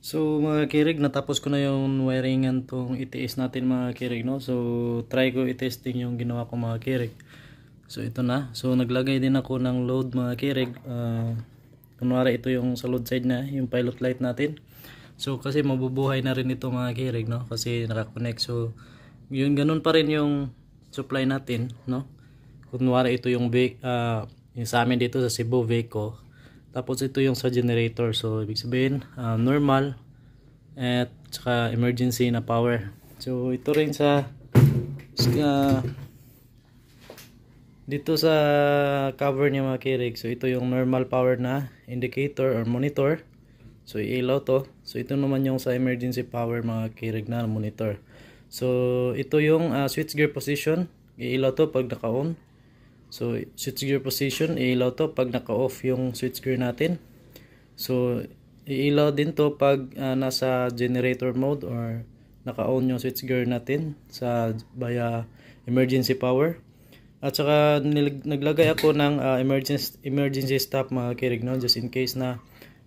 So mga kirig, natapos ko na yung wiringan tong itiis natin mga kirig no. So try ko i-testing yung ginawa ko mga kirig. So ito na. So naglagay din ako ng load mga kirig. Uh, kunwari ito yung sa load side na, yung pilot light natin. So kasi mabubuhay na rin ito mga kirig no kasi nakakonect. So yun ganun pa rin yung supply natin no. Kunwari ito yung, uh, yung sa amin dito sa Cebu Veco tapos ito yung sa generator. So ibig sabihin uh, normal at saka emergency na power. So ito rin sa uh, dito sa cover niya mga kirig. So ito yung normal power na indicator or monitor. So ilaw to. So ito naman yung sa emergency power mga kirig na monitor. So ito yung uh, ah, switch gear position. Iilaw to pag naka-on. So, switchgear position, iilaw to pag naka-off yung switchgear natin. So, iilaw din to pag uh, nasa generator mode or naka-on yung switchgear natin sa via emergency power. At saka naglagay ako ng uh, emergency emergency stop mga no? just in case na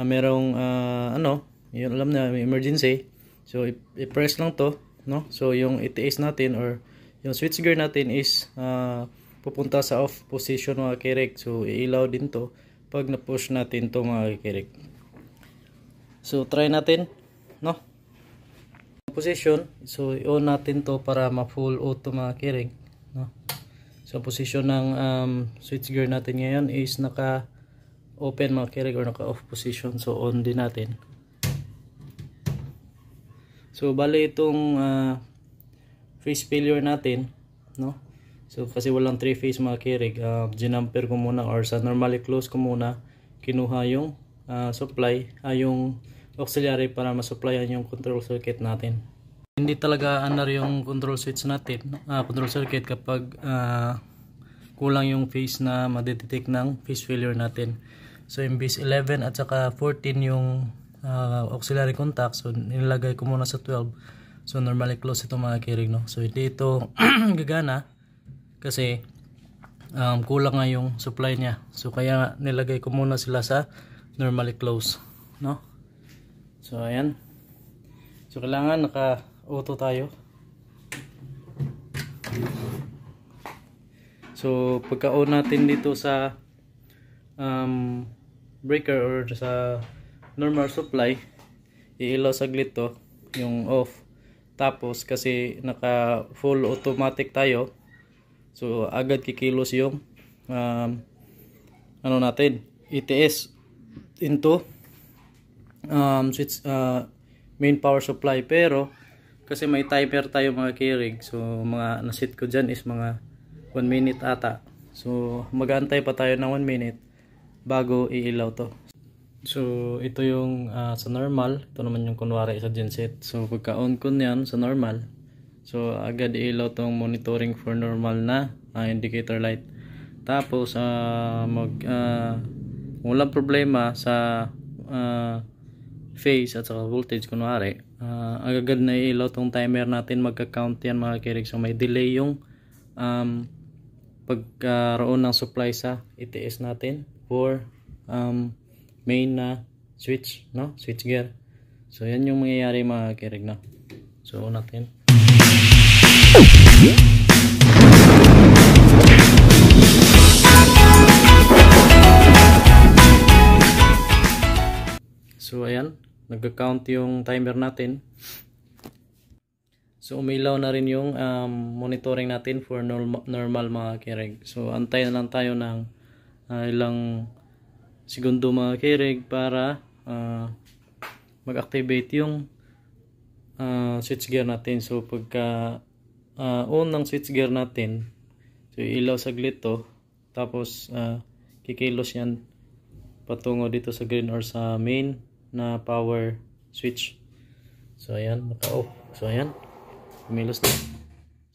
uh, merong uh, ano, yun alam na emergency. So i-press lang to, no? So yung itiis natin or yung switchgear natin is uh, pupunta sa off position mga kirek. So, iilaw din to pag na-push natin to mga kirek. So, try natin, no? Position, so i-on natin to para ma-full auto mga kirek, no? So, position ng um, switch gear natin ngayon is naka open mga kirek or naka off position. So, on din natin. So, bali itong uh, face failure natin, no? So kasi walang 3 phase mga kirig, uh, ah, ginamper ko muna or sa normally close ko muna kinuha yung uh, supply, uh, yung auxiliary para masupplyan yung control circuit natin. Hindi talaga anar yung control switch natin, uh, control circuit kapag uh, kulang yung phase na madetect ng phase failure natin. So imbis 11 at saka 14 yung uh, auxiliary contact, so nilagay ko muna sa 12. So normally close ito mga kirig no. So dito gagana kasi um, kulang nga yung supply niya so kaya nilagay ko muna sila sa normally closed no so ayan so kailangan naka auto tayo so pagka on natin dito sa um, breaker or sa normal supply iilaw aglit to yung off tapos kasi naka full automatic tayo So agad kikilos yung um, ano natin, ETS into um, switch, uh, main power supply. Pero kasi may timer tayo mga kirig. So mga nasit ko dyan is mga 1 minute ata. So mag pa tayo ng 1 minute bago iilaw to. So, ito yung uh, sa normal. Ito naman yung kunwari sa genset. So, pagka on ko niyan sa normal, So agad ilaw tong monitoring for normal na uh, indicator light. Tapos uh, mag uh, walang problema sa uh, phase at sa voltage kunwari. Uh, agad na ilaw tong timer natin magka-count yan mga kirig. So may delay yung um, pagkaroon ng supply sa ETS natin for um, main na uh, switch, no? Switch gear. So yan yung mangyayari mga kirig, no? So, natin. So, ayan. Nagka-count yung timer natin. So, umilaw na rin yung um, monitoring natin for normal, normal mga kirig. So, antay na lang tayo ng uh, ilang segundo mga kirig para uh, mag-activate yung uh, switch gear natin. So pagka uh, on ng switch gear natin, so ilaw saglit to, tapos uh, kikilos yan patungo dito sa green or sa main na power switch. So ayan, naka-off. Oh, so ayan, umilos na.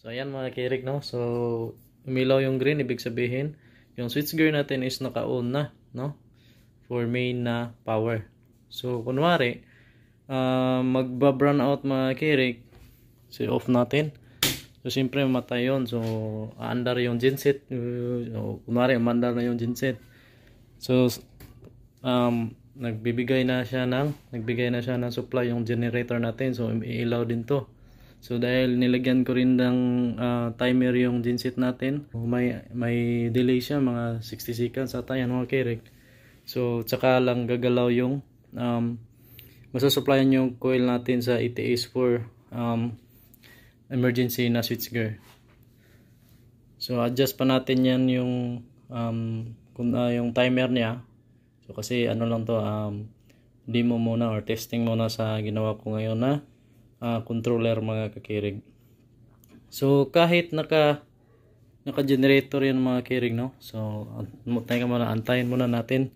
So ayan mga kirik no. So umilaw yung green, ibig sabihin yung switch gear natin is naka-on na, no? For main na power. So kunwari, uh, magba-brown out mga kirik so off natin so siyempre matay yun so aandar yung genset uh, so, kunwari umandar na yung genset so um, nagbibigay na siya ng nagbigay na siya ng supply yung generator natin so i iilaw din to So dahil nilagyan ko rin ng uh, timer yung genset natin, may may delay siya mga 60 seconds sa ayan mga kirek. So tsaka lang gagalaw yung um, masasupplyan yung coil natin sa ETS for um, emergency na switchgear so adjust pa natin yan yung um, kung, uh, yung timer niya so kasi ano lang to um, demo muna or testing muna sa ginawa ko ngayon na uh, controller mga kakirig so kahit naka naka generator yan mga kirig no so antayin ka muna antayin muna natin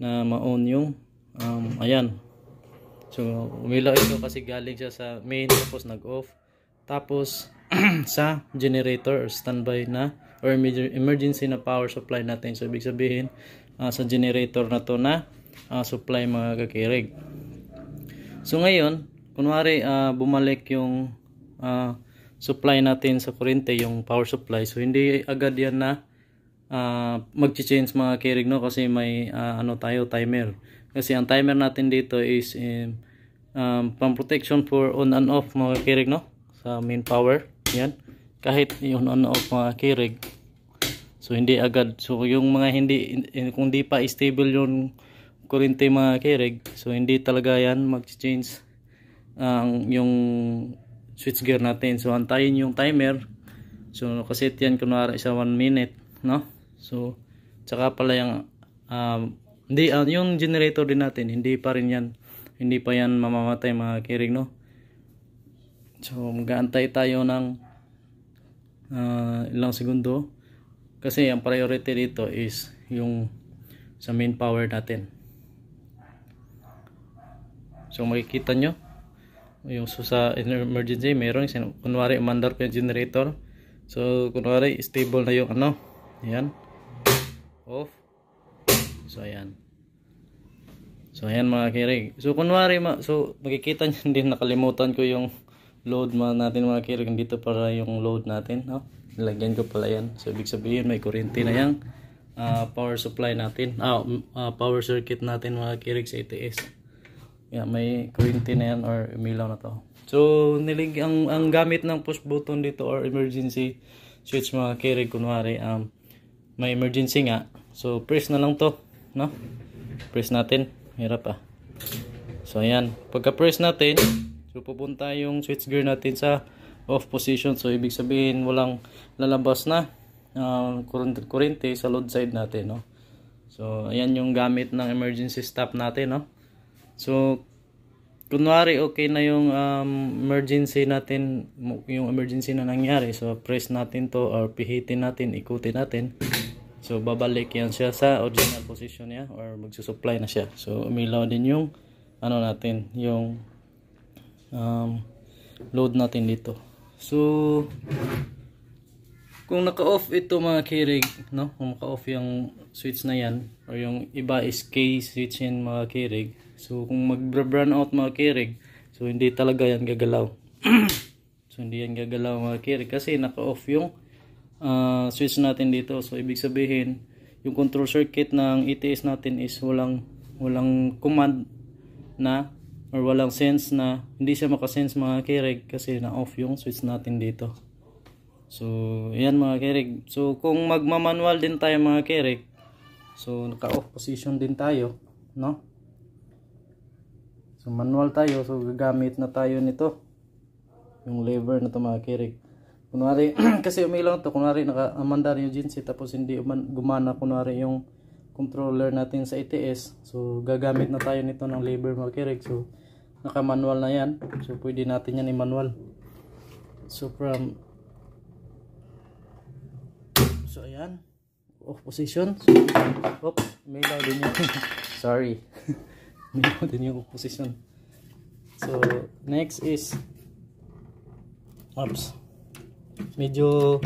na ma-on yung um, ayan So, umilaw ito kasi galing siya sa main tapos nag-off. Tapos, sa generator or standby na or emergency na power supply natin. So, ibig sabihin, uh, sa generator na to na uh, supply mga kakirig. So, ngayon, kunwari uh, bumalik yung uh, supply natin sa kurente, yung power supply. So, hindi agad yan na uh, mag-change mga kirig no kasi may uh, ano tayo, timer. Kasi ang timer natin dito is um, um, pang protection for on and off mga kirig no? Sa main power. Yan. Kahit yun on and off mga kirig. So hindi agad. So yung mga hindi, eh, kung di pa stable yung kurente mga kirig. So hindi talaga yan mag-change ang um, yung switch gear natin. So antayin yung timer. So kasi yan kunwari isa 1 minute. No? So tsaka pala yung um, hindi, uh, yung generator din natin, hindi pa rin yan. Hindi pa yan mamamatay mga kiring, no? So, mag-aantay tayo ng uh, ilang segundo. Kasi ang priority dito is yung sa main power natin. So, makikita nyo, yung so, sa emergency, meron, kunwari, umandar pa yung generator. So, kunwari, stable na yung ano. Ayan. Off. So ayan. So ayan mga kirig. So kunwari ma so makikita niyo din nakalimutan ko yung load man natin mga kirig dito para yung load natin, no? Nilagyan ko pala yan. So ibig sabihin may kuryente na yang uh, ah, power supply natin. Ah, uh, power circuit natin mga kirig sa ATS. Yeah, may kuryente na yan or umilaw na to. So nilig ang ang gamit ng push button dito or emergency switch mga kirig kunwari um may emergency nga. So press na lang to no? Press natin. Hirap ah. So ayan, pagka press natin, so pupunta yung switch gear natin sa off position. So ibig sabihin walang lalabas na uh, um, kurente sa load side natin, no? So ayan yung gamit ng emergency stop natin, no? So kunwari okay na yung um, emergency natin yung emergency na nangyari so press natin to or pihitin natin ikutin natin So babalik yan siya sa original position niya or magsusupply na siya. So umilaw din yung ano natin, yung um, load natin dito. So kung naka-off ito mga kirig, no? Kung naka-off yung switch na yan or yung iba is K switch yan mga kirig. So kung mag-burn out mga kirig, so hindi talaga yan gagalaw. so hindi yan gagalaw mga kirig kasi naka-off yung uh, switch natin dito. So ibig sabihin, yung control circuit ng ETS natin is walang walang command na or walang sense na hindi siya makasense mga kirig kasi na-off yung switch natin dito. So, ayan mga kirig. So, kung magma manual din tayo mga kirig, so naka-off position din tayo, no? So, manual tayo. So, gagamit na tayo nito. Yung lever na to mga kirig. Kunwari, kasi umilang to, kunwari naka-mandar yung GNC eh, tapos hindi uman, gumana kunwari yung controller natin sa ETS. So, gagamit na tayo nito ng labor makirig. So, naka-manual na yan. So, pwede natin yan i-manual. So, from So, ayan. Off position. So, op, umilaw din yun. Sorry. umilaw din yung position. So, next is Ops medyo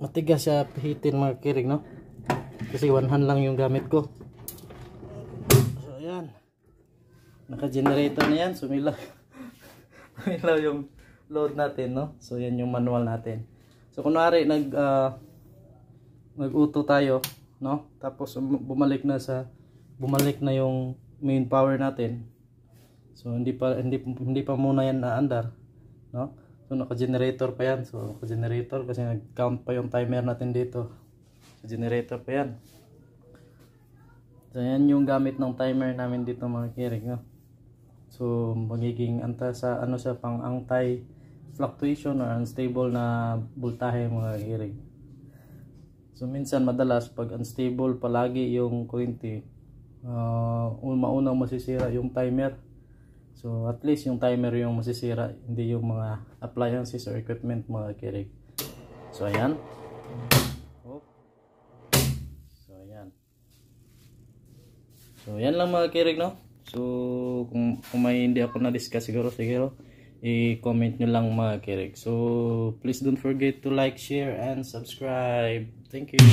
matigas siya pihitin mga kirig no kasi one hand lang yung gamit ko so ayan naka generator na yan sumilaw sumilaw yung load natin no so yan yung manual natin so kunwari nag uh, nag-uto tayo no tapos um, bumalik na sa bumalik na yung main power natin so hindi pa hindi hindi pa muna yan naandar no So naka-generator pa yan. So naka-generator kasi nag-count pa yung timer natin dito. So generator pa yan. So yan yung gamit ng timer namin dito mga kirik. No? So magiging anta sa ano sa pang antay fluctuation or unstable na voltahe mga kirik. So minsan madalas pag unstable palagi yung 20 uh, ah, maunang masisira yung timer So at least yung timer yung masisira, hindi yung mga appliances or equipment mga kirig. So ayan. So ayan. So ayan lang mga kirig no. So kung, kung may hindi ako na-discuss siguro siguro i-comment nyo lang mga kirig. So please don't forget to like, share, and subscribe. Thank you.